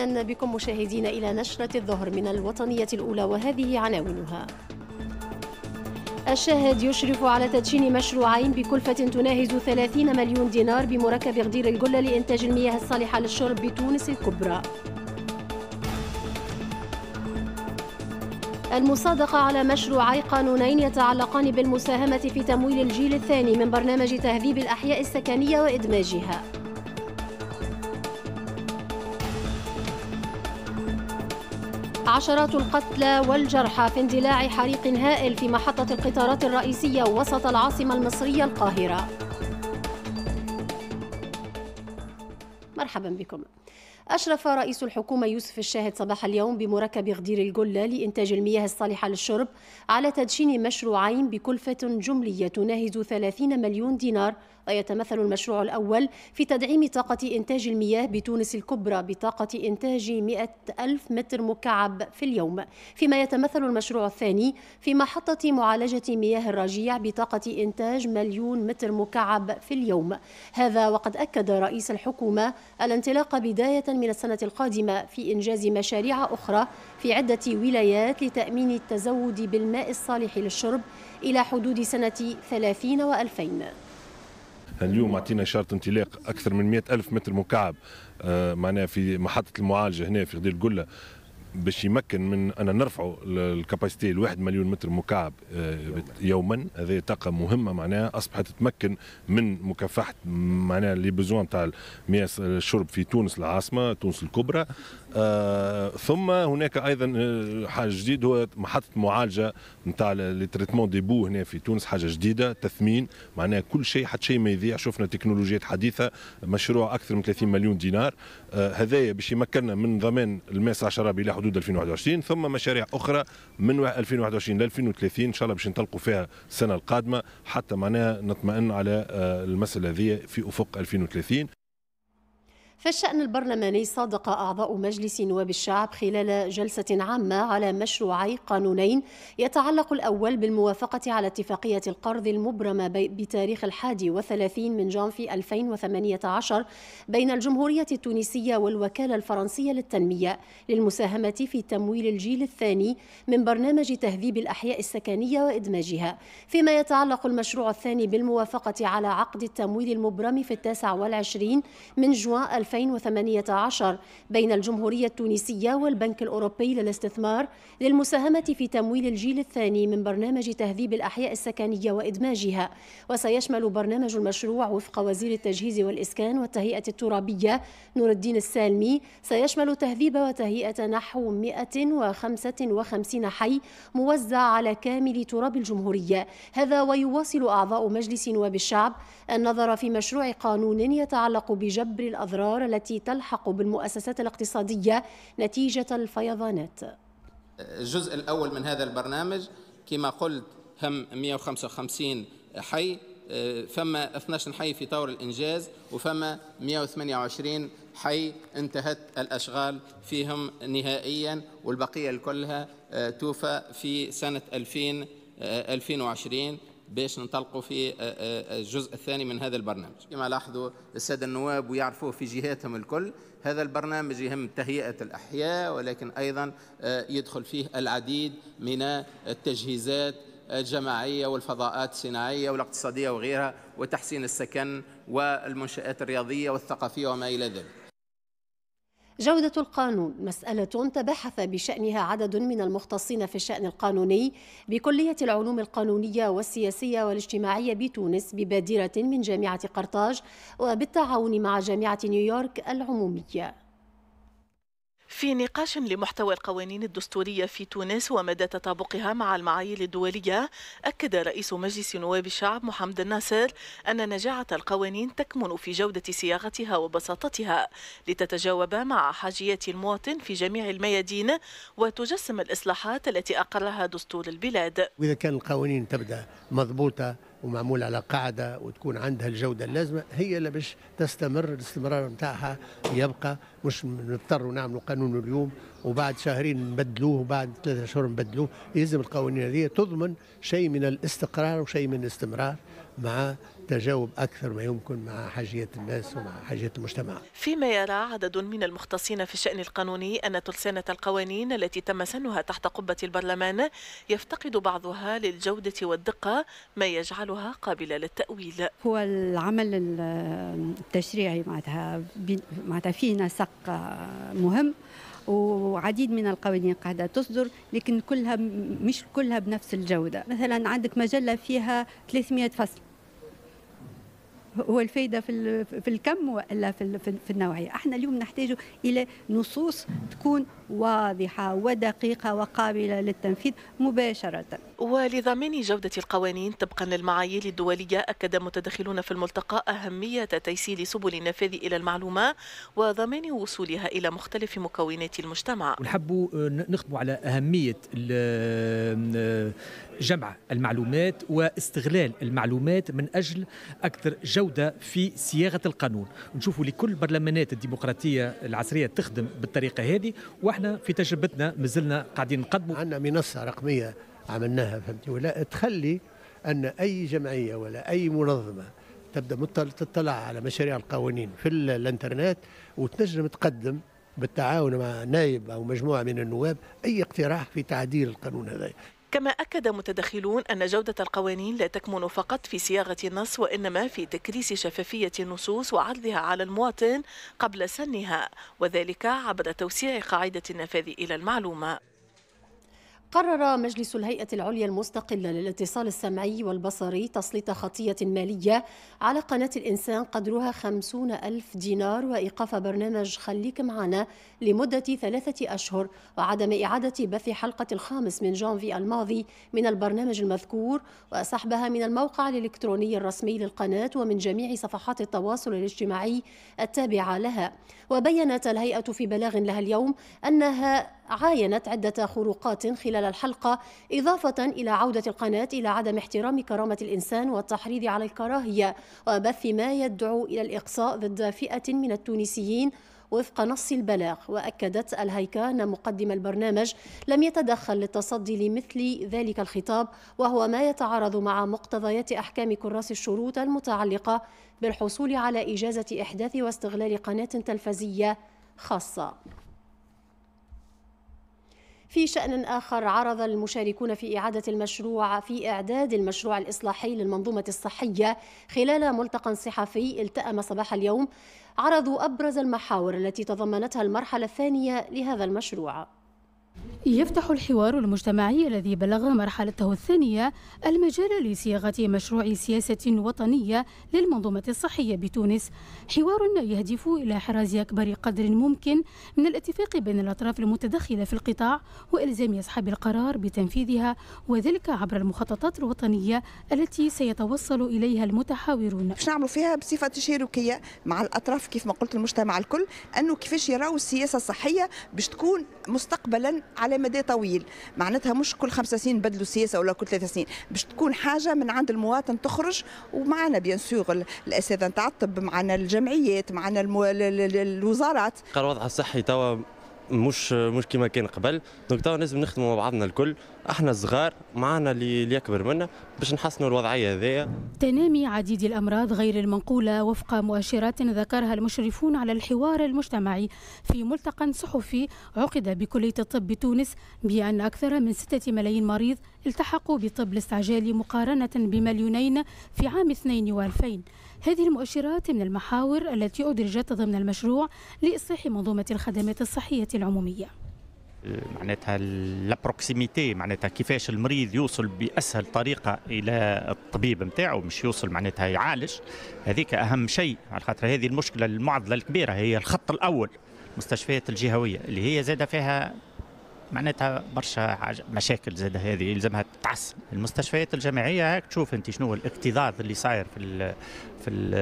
أهلا بكم مشاهدين إلى نشرة الظهر من الوطنية الأولى وهذه عناوينها الشاهد يشرف على تدشين مشروعين بكلفة تناهز 30 مليون دينار بمركب غدير الجلة لإنتاج المياه الصالحة للشرب بتونس الكبرى المصادقة على مشروعي قانونين يتعلقان بالمساهمة في تمويل الجيل الثاني من برنامج تهذيب الأحياء السكنية وإدماجها عشرات القتلى والجرحى في اندلاع حريق هائل في محطة القطارات الرئيسية وسط العاصمة المصرية القاهرة مرحبا بكم أشرف رئيس الحكومة يوسف الشاهد صباح اليوم بمركب غدير الجلة لإنتاج المياه الصالحة للشرب على تدشين مشروعين بكلفة جملية تناهز 30 مليون دينار ويتمثل المشروع الأول في تدعيم طاقة إنتاج المياه بتونس الكبرى بطاقة إنتاج 100 ألف متر مكعب في اليوم فيما يتمثل المشروع الثاني في محطة معالجة مياه الرجيع بطاقة إنتاج مليون متر مكعب في اليوم هذا وقد أكد رئيس الحكومة الانطلاق بداية من السنة القادمة في إنجاز مشاريع أخرى في عدة ولايات لتأمين التزود بالماء الصالح للشرب إلى حدود سنة 30 و2000 اليوم اعطينا اشاره انطلاق اكثر من 100 الف متر مكعب آه، معناها في محطه المعالجه هنا في غدير القله باش يمكن من ان نرفعوا الكاباسيتي لواحد مليون متر مكعب آه، يوما هذه طاقه مهمه معناها اصبحت تمكن من مكافحه معناها لي بيزوان تاع مياه الشرب في تونس العاصمه تونس الكبرى آه ثم هناك ايضا آه، حاجه جديده هو محطه معالجه نتاع لي تريتمون دي بو هنا في تونس حاجه جديده تثمين معناها كل شيء حتى شيء ما يضيع شفنا تكنولوجيات حديثه مشروع اكثر من 30 مليون دينار آه هذايا باش يمكننا من ضمان الماس 10 بلا حدود 2021 ثم مشاريع اخرى من 2021 ل 2030 ان شاء الله باش نطلقوا فيها السنه القادمه حتى معناها نطمئن على آه، المساله هذه في افق 2030 فالشأن البرلماني صادق أعضاء مجلس نواب الشعب خلال جلسة عامة على مشروعي قانونين يتعلق الأول بالموافقة على اتفاقية القرض المبرمة بتاريخ الحادي وثلاثين من جانفي 2018 بين الجمهورية التونسية والوكالة الفرنسية للتنمية للمساهمة في تمويل الجيل الثاني من برنامج تهذيب الأحياء السكنية وإدماجها فيما يتعلق المشروع الثاني بالموافقة على عقد التمويل المبرم في التاسع والعشرين من جوان 2018 بين الجمهورية التونسية والبنك الأوروبي للاستثمار للمساهمة في تمويل الجيل الثاني من برنامج تهذيب الأحياء السكنية وإدماجها وسيشمل برنامج المشروع وفق وزير التجهيز والإسكان والتهيئة الترابية نور الدين السالمي سيشمل تهذيب وتهيئة نحو 155 حي موزع على كامل تراب الجمهورية هذا ويواصل أعضاء مجلس نواب الشعب النظر في مشروع قانون يتعلق بجبر الأضرار الاضرار التي تلحق بالمؤسسات الاقتصادية نتيجة الفيضانات الجزء الأول من هذا البرنامج كما قلت هم 155 حي فما 12 حي في طور الإنجاز وفما 128 حي انتهت الأشغال فيهم نهائيا والبقية كلها آه، توفى في سنة 2000 2020 آه، باش ننطلقوا في آه، آه، آه، الجزء الثاني من هذا البرنامج كما لاحظوا السادة النواب ويعرفوه في جهاتهم الكل هذا البرنامج يهم تهيئة الأحياء ولكن أيضا يدخل فيه العديد من التجهيزات الجماعية والفضاءات الصناعية والاقتصادية وغيرها وتحسين السكن والمنشآت الرياضية والثقافية وما إلى ذلك جودة القانون مسألة تباحث بشأنها عدد من المختصين في الشأن القانوني بكلية العلوم القانونية والسياسية والاجتماعية بتونس ببادرة من جامعة قرطاج وبالتعاون مع جامعة نيويورك العمومية في نقاش لمحتوى القوانين الدستورية في تونس ومدى تطابقها مع المعايير الدولية أكد رئيس مجلس نواب الشعب محمد الناصر أن نجاعة القوانين تكمن في جودة صياغتها وبساطتها لتتجاوب مع حاجيات المواطن في جميع الميادين وتجسم الإصلاحات التي أقرها دستور البلاد وإذا كان القوانين تبدأ مضبوطة ومعمول على قاعدة وتكون عندها الجودة اللازمة هي اللي باش تستمر الاستمرار نتاعها يبقى مش نضطروا نعملوا قانون اليوم وبعد شهرين نبدلوه وبعد ثلاثة أشهر نبدلوه يلزم القوانين هذه تضمن شيء من الاستقرار وشيء من الاستمرار مع تجاوب أكثر ما يمكن مع حاجية الناس ومع حاجية المجتمع فيما يرى عدد من المختصين في الشأن القانوني أن تلسانة القوانين التي تم سنها تحت قبة البرلمان يفتقد بعضها للجودة والدقة ما يجعلها قابلة للتأويل هو العمل التشريعي معناتها معناتها فيه نسق مهم وعديد من القوانين قاعدة تصدر لكن كلها مش كلها بنفس الجودة مثلا عندك مجلة فيها 300 فصل هو الفايده في في الكم والا في في النوعيه احنا اليوم نحتاج الى نصوص تكون واضحة ودقيقة وقابلة للتنفيذ مباشرة ولضمان جودة القوانين طبقا للمعايير الدولية أكد متدخلون في الملتقى أهمية تيسير سبل النفاذ إلى المعلومة وضمان وصولها إلى مختلف مكونات المجتمع نحب آه، نخطب على أهمية آه، جمع المعلومات واستغلال المعلومات من أجل أكثر جودة في صياغة القانون نشوفوا لكل البرلمانات الديمقراطية العصرية تخدم بالطريقة هذه واحنا في تجربتنا مازلنا قاعدين نقدموا عندنا منصه رقميه عملناها فهمتي ولا تخلي ان اي جمعيه ولا اي منظمه تبدا تطلع على مشاريع القوانين في الانترنت وتنجم تقدم بالتعاون مع نائب او مجموعه من النواب اي اقتراح في تعديل القانون هذا كما أكد متدخلون أن جودة القوانين لا تكمن فقط في صياغة النص وإنما في تكريس شفافية النصوص وعرضها على المواطن قبل سنها وذلك عبر توسيع قاعدة النفاذ إلى المعلومة قرر مجلس الهيئة العليا المستقلة للاتصال السمعي والبصري تسليط خطية مالية على قناة الإنسان قدرها خمسون ألف دينار وإيقاف برنامج خليك معنا لمدة ثلاثة أشهر وعدم إعادة بث حلقة الخامس من جانفي الماضي من البرنامج المذكور وسحبها من الموقع الإلكتروني الرسمي للقناة ومن جميع صفحات التواصل الاجتماعي التابعة لها وبينت الهيئة في بلاغ لها اليوم أنها عاينت عدة خروقات خلال الحلقة إضافة إلى عودة القناة إلى عدم احترام كرامة الإنسان والتحريض على الكراهية وبث ما يدعو إلى الإقصاء ضد فئة من التونسيين وفق نص البلاغ وأكدت الهيكان مقدم البرنامج لم يتدخل للتصدي لمثل ذلك الخطاب وهو ما يتعارض مع مقتضيات أحكام كراس الشروط المتعلقة بالحصول على إجازة إحداث واستغلال قناة تلفزية خاصة في شأن آخر عرض المشاركون في إعادة المشروع في إعداد المشروع الإصلاحي للمنظومة الصحية خلال ملتقى صحفي التأم صباح اليوم عرضوا أبرز المحاور التي تضمنتها المرحلة الثانية لهذا المشروع يفتح الحوار المجتمعي الذي بلغ مرحلته الثانية المجال لصياغة مشروع سياسة وطنية للمنظومة الصحية بتونس حوار يهدف إلى إحراز أكبر قدر ممكن من الاتفاق بين الأطراف المتدخلة في القطاع وإلزام أصحاب القرار بتنفيذها وذلك عبر المخططات الوطنية التي سيتوصل إليها المتحاورون باش نعملوا فيها بصفة تشاركية مع الأطراف كيف ما قلت المجتمع الكل أنه كيفاش يروا السياسة الصحية باش تكون مستقبلا على مدى طويل معناتها مش كل خمسة سنين بدلوا سياسة ولا كل ثلاثة سنين باش تكون حاجة من عند المواطن تخرج ومعنا بيان سور الأساتذة نتاع الطب معنا الجمعيات معنا الوزارات قرار الوضع الصحي توا مش مش كما كان قبل دونك توا لازم نخدموا مع بعضنا الكل احنا الصغار معنا اللي اكبر منا باش نحسنوا الوضعيه هذيا تنامي عديد الامراض غير المنقوله وفق مؤشرات ذكرها المشرفون على الحوار المجتمعي في ملتقى صحفي عقد بكليه الطب بتونس بان اكثر من 6 ملايين مريض التحقوا بطب الاستعجال مقارنه بمليونين في عام 2000 هذه المؤشرات من المحاور التي أدرجت ضمن المشروع لإصلاح منظومة الخدمات الصحية العمومية معناتها لابروكسيميتي معناتها كيفاش المريض يوصل باسهل طريقه الى الطبيب نتاعو مش يوصل معناتها يعالج هذيك اهم شيء على خاطر هذه المشكله المعضله الكبيره هي الخط الاول المستشفيات الجهويه اللي هي زاده فيها معناتها برشا مشاكل زاد هذه يلزمها تتعسل المستشفيات الجامعيه هاك تشوف انت شنو الاكتظاظ اللي صاير في الـ في الـ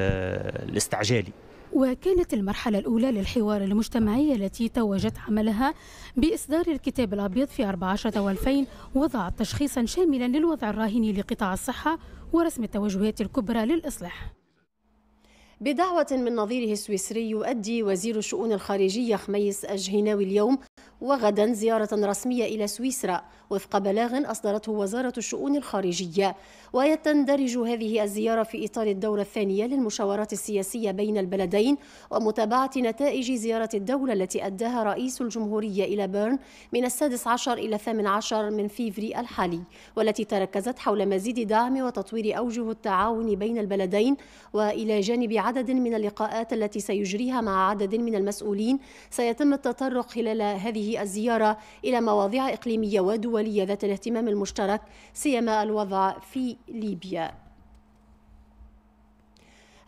الاستعجالي وكانت المرحلة الأولى للحوار المجتمعي التي توجت عملها بإصدار الكتاب الأبيض في 14 و2000 وضعت تشخيصا شاملا للوضع الراهني لقطاع الصحة ورسم التوجهات الكبرى للإصلاح بدعوة من نظيره السويسري يؤدي وزير الشؤون الخارجية خميس أجهناوي اليوم وغدا زيارة رسمية إلى سويسرا وفق بلاغ أصدرته وزارة الشؤون الخارجية ويتندرج هذه الزيارة في إطار الدورة الثانية للمشاورات السياسية بين البلدين ومتابعة نتائج زيارة الدولة التي أداها رئيس الجمهورية إلى بيرن من السادس عشر إلى الثامن عشر من فيفري الحالي والتي تركزت حول مزيد دعم وتطوير أوجه التعاون بين البلدين وإلى جانب عدد من اللقاءات التي سيجريها مع عدد من المسؤولين سيتم التطرق خلال هذه الزيارة إلى مواضيع إقليمية ودولية ذات الاهتمام المشترك سيما الوضع في ليبيا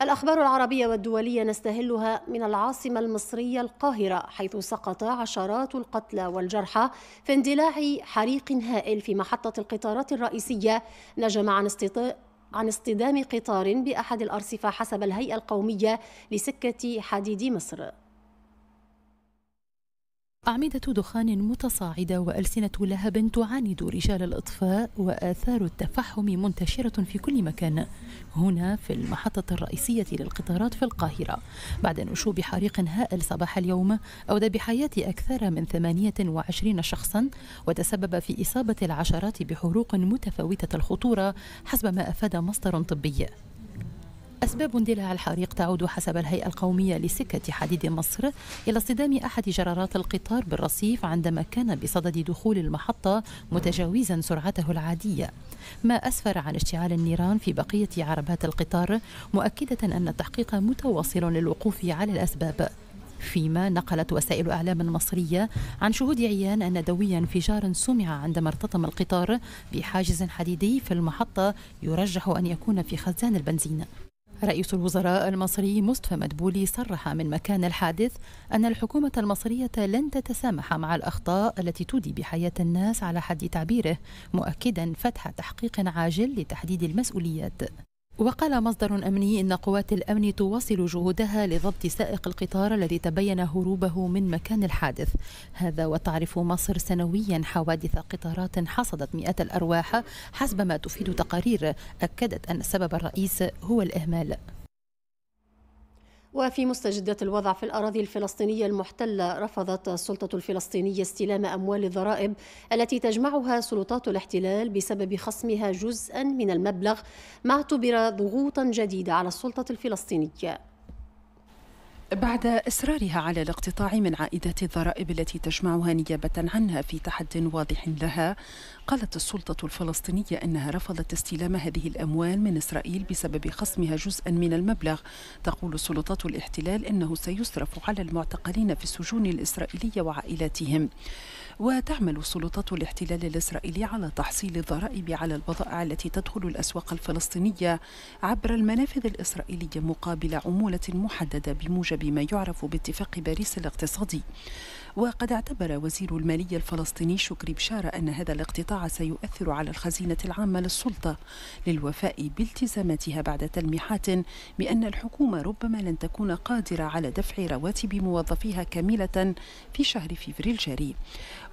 الأخبار العربية والدولية نستهلها من العاصمة المصرية القاهرة حيث سقط عشرات القتلى والجرحى في اندلاع حريق هائل في محطة القطارات الرئيسية نجم عن استيطان عن اصطدام قطار بأحد الأرصفة حسب الهيئة القومية لسكة حديد مصر أعمدة دخان متصاعدة وألسنة لهب تعاند رجال الإطفاء وآثار التفحم منتشرة في كل مكان هنا في المحطة الرئيسية للقطارات في القاهرة بعد نشوب حريق هائل صباح اليوم أودى بحياة أكثر من 28 شخصا وتسبب في إصابة العشرات بحروق متفاوتة الخطورة حسب ما أفاد مصدر طبي أسباب اندلاع الحريق تعود حسب الهيئة القومية لسكة حديد مصر إلى اصطدام أحد جرارات القطار بالرصيف عندما كان بصدد دخول المحطة متجاوزا سرعته العادية ما أسفر عن اشتعال النيران في بقية عربات القطار مؤكدة أن التحقيق متواصل للوقوف على الأسباب فيما نقلت وسائل اعلام مصريه عن شهود عيان ان دويا انفجار سمع عندما ارتطم القطار بحاجز حديدي في المحطه يرجح ان يكون في خزان البنزين رئيس الوزراء المصري مصطفى مدبولي صرح من مكان الحادث أن الحكومة المصرية لن تتسامح مع الأخطاء التي تودي بحياة الناس على حد تعبيره مؤكدا فتح تحقيق عاجل لتحديد المسؤوليات وقال مصدر أمني إن قوات الأمن تواصل جهودها لضبط سائق القطار الذي تبين هروبه من مكان الحادث هذا وتعرف مصر سنويا حوادث قطارات حصدت مئات الأرواح حسب ما تفيد تقارير أكدت أن السبب الرئيس هو الإهمال وفي مستجدات الوضع في الأراضي الفلسطينية المحتلة رفضت السلطة الفلسطينية استلام أموال الضرائب التي تجمعها سلطات الاحتلال بسبب خصمها جزءا من المبلغ ما اعتبر ضغوطا جديدة على السلطة الفلسطينية بعد إصرارها على الاقتطاع من عائدات الضرائب التي تجمعها نيابة عنها في تحد واضح لها قالت السلطة الفلسطينية أنها رفضت استلام هذه الأموال من إسرائيل بسبب خصمها جزءا من المبلغ تقول سلطات الاحتلال أنه سيصرف على المعتقلين في السجون الإسرائيلية وعائلاتهم وتعمل سلطات الاحتلال الإسرائيلي على تحصيل الضرائب على البضائع التي تدخل الأسواق الفلسطينية عبر المنافذ الإسرائيلية مقابل عمولة محددة بموجب بما يعرف باتفاق باريس الاقتصادي وقد اعتبر وزير المالية الفلسطيني شكري بشارة أن هذا الاقتطاع سيؤثر على الخزينة العامة للسلطة للوفاء بالتزاماتها بعد تلميحات بأن الحكومة ربما لن تكون قادرة على دفع رواتب موظفيها كاملة في شهر فبراير الجاري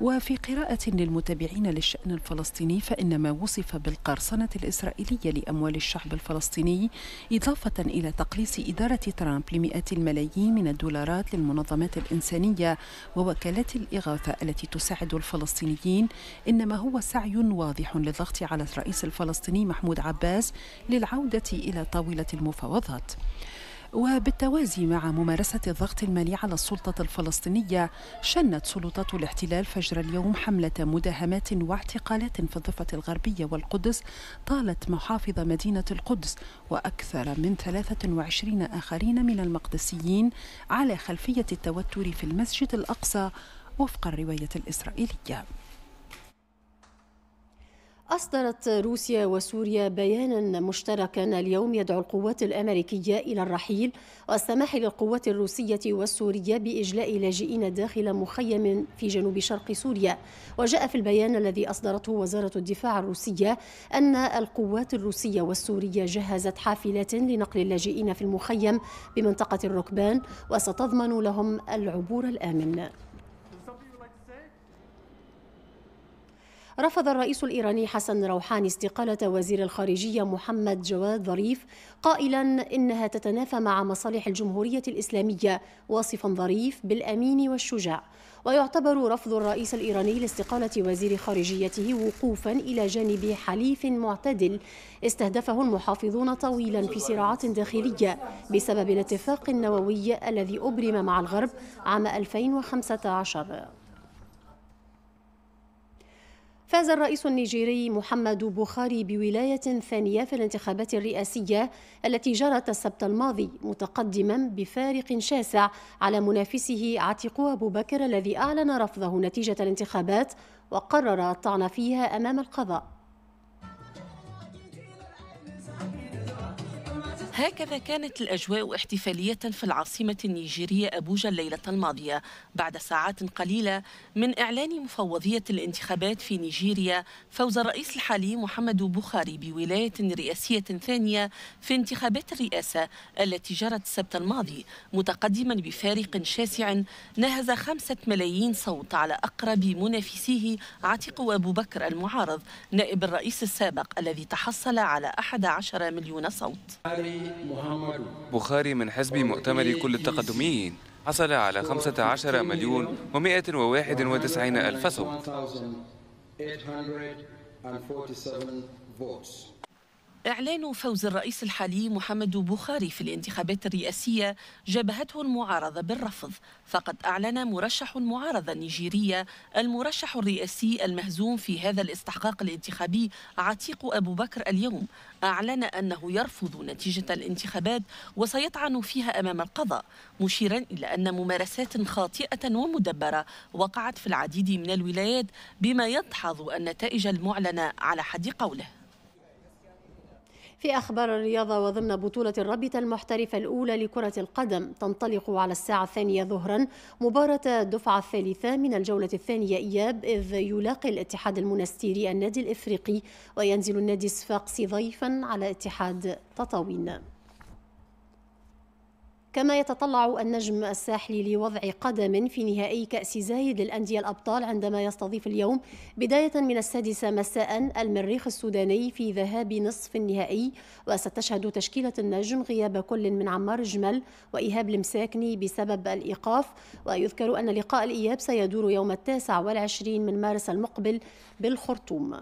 وفي قراءة للمتابعين للشأن الفلسطيني فإن ما وصف بالقرصنة الإسرائيلية لأموال الشعب الفلسطيني إضافة إلى تقليص إدارة ترامب لمئات الملايين من الدولارات للمنظمات الإنسانية ووزارة وكالات الإغاثة التي تساعد الفلسطينيين إنما هو سعي واضح للضغط على الرئيس الفلسطيني محمود عباس للعودة إلى طاولة المفاوضات وبالتوازي مع ممارسة الضغط المالي على السلطة الفلسطينية شنت سلطات الاحتلال فجر اليوم حملة مداهمات واعتقالات في الضفة الغربية والقدس طالت محافظ مدينة القدس وأكثر من 23 آخرين من المقدسيين على خلفية التوتر في المسجد الأقصى وفق الرواية الإسرائيلية أصدرت روسيا وسوريا بيانا مشتركا اليوم يدعو القوات الأمريكية إلى الرحيل والسماح للقوات الروسية والسورية بإجلاء لاجئين داخل مخيم في جنوب شرق سوريا وجاء في البيان الذي أصدرته وزارة الدفاع الروسية أن القوات الروسية والسورية جهزت حافلات لنقل اللاجئين في المخيم بمنطقة الركبان وستضمن لهم العبور الآمن رفض الرئيس الإيراني حسن روحاني استقالة وزير الخارجية محمد جواد ظريف قائلا إنها تتنافى مع مصالح الجمهورية الإسلامية واصفا ظريف بالأمين والشجاع ويعتبر رفض الرئيس الإيراني لاستقالة وزير خارجيته وقوفا إلى جانب حليف معتدل استهدفه المحافظون طويلا في صراعات داخلية بسبب الاتفاق النووي الذي أبرم مع الغرب عام 2015 فاز الرئيس النيجيري محمد بوخاري بولاية ثانية في الانتخابات الرئاسية التي جرت السبت الماضي متقدما بفارق شاسع على منافسه عتيقو أبو بكر الذي أعلن رفضه نتيجة الانتخابات وقرر الطعن فيها أمام القضاء هكذا كانت الأجواء احتفالية في العاصمة النيجيرية أبوجا الليلة الماضية بعد ساعات قليلة من إعلان مفوضية الانتخابات في نيجيريا فوز الرئيس الحالي محمد بوخاري بولاية رئاسية ثانية في انتخابات الرئاسة التي جرت السبت الماضي متقدما بفارق شاسع نهز خمسة ملايين صوت على أقرب منافسيه عتق أبو بكر المعارض نائب الرئيس السابق الذي تحصل على 11 مليون صوت بخاري من حزب مؤتمر كل التقدميين حصل على 15 مليون و191 ألف صوت إعلان فوز الرئيس الحالي محمد بخاري في الانتخابات الرئاسية جابهته المعارضة بالرفض فقد أعلن مرشح المعارضة النيجيرية المرشح الرئاسي المهزوم في هذا الاستحقاق الانتخابي عتيق أبو بكر اليوم أعلن أنه يرفض نتيجة الانتخابات وسيطعن فيها أمام القضاء مشيرا إلى أن ممارسات خاطئة ومدبرة وقعت في العديد من الولايات بما يدحض النتائج المعلنة على حد قوله في أخبار الرياضة وضمن بطولة الرابطة المحترفة الأولى لكرة القدم تنطلق على الساعة الثانية ظهرا مباراة الدفعة الثالثة من الجولة الثانية إياب إذ يلاقي الاتحاد المنستيري النادي الإفريقي وينزل النادي الصفاقسي ضيفا على اتحاد تطاوين كما يتطلع النجم الساحلي لوضع قدم في نهائي كأس زايد للأندية الأبطال عندما يستضيف اليوم بداية من السادسة مساء المريخ السوداني في ذهاب نصف النهائي وستشهد تشكيلة النجم غياب كل من عمار جمل وإيهاب المساكني بسبب الإيقاف ويذكر أن لقاء الإياب سيدور يوم التاسع والعشرين من مارس المقبل بالخرطوم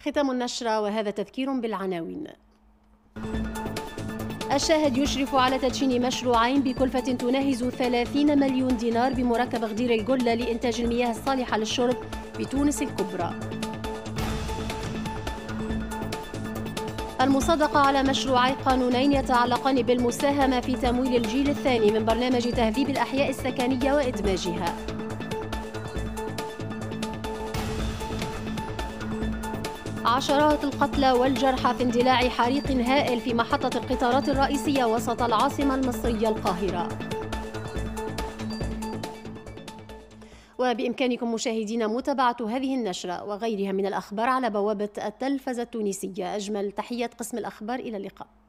ختام النشرة وهذا تذكير بالعناوين الشاهد يشرف على تدشين مشروعين بكلفة تناهز 30 مليون دينار بمركب غدير الجلة لإنتاج المياه الصالحة للشرب بتونس الكبرى المصادقة على مشروعي قانونين يتعلقان بالمساهمة في تمويل الجيل الثاني من برنامج تهذيب الأحياء السكنية وإدماجها عشرات القتلى والجرحى في اندلاع حريق هائل في محطة القطارات الرئيسية وسط العاصمة المصرية القاهرة وبإمكانكم مشاهدينا متابعة هذه النشرة وغيرها من الأخبار على بوابة التلفزة التونسية أجمل تحية قسم الأخبار إلى اللقاء